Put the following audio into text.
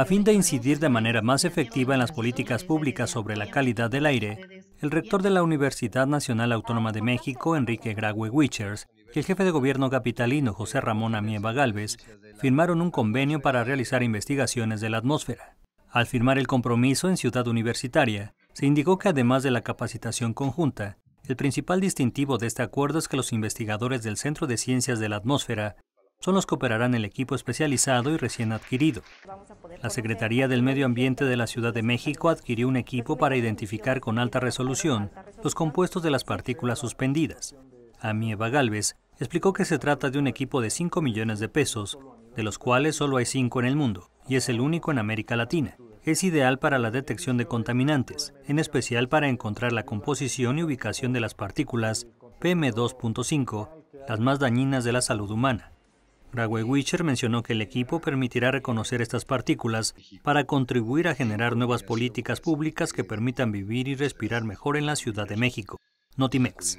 A fin de incidir de manera más efectiva en las políticas públicas sobre la calidad del aire, el rector de la Universidad Nacional Autónoma de México, Enrique Graue Wichers, y el jefe de gobierno capitalino, José Ramón Amieva Galvez, firmaron un convenio para realizar investigaciones de la atmósfera. Al firmar el compromiso en Ciudad Universitaria, se indicó que además de la capacitación conjunta, el principal distintivo de este acuerdo es que los investigadores del Centro de Ciencias de la Atmósfera son los que operarán el equipo especializado y recién adquirido. La Secretaría del Medio Ambiente de la Ciudad de México adquirió un equipo para identificar con alta resolución los compuestos de las partículas suspendidas. Amieva Galvez explicó que se trata de un equipo de 5 millones de pesos, de los cuales solo hay 5 en el mundo, y es el único en América Latina. Es ideal para la detección de contaminantes, en especial para encontrar la composición y ubicación de las partículas PM2.5, las más dañinas de la salud humana. Wicher mencionó que el equipo permitirá reconocer estas partículas para contribuir a generar nuevas políticas públicas que permitan vivir y respirar mejor en la Ciudad de México. Notimex.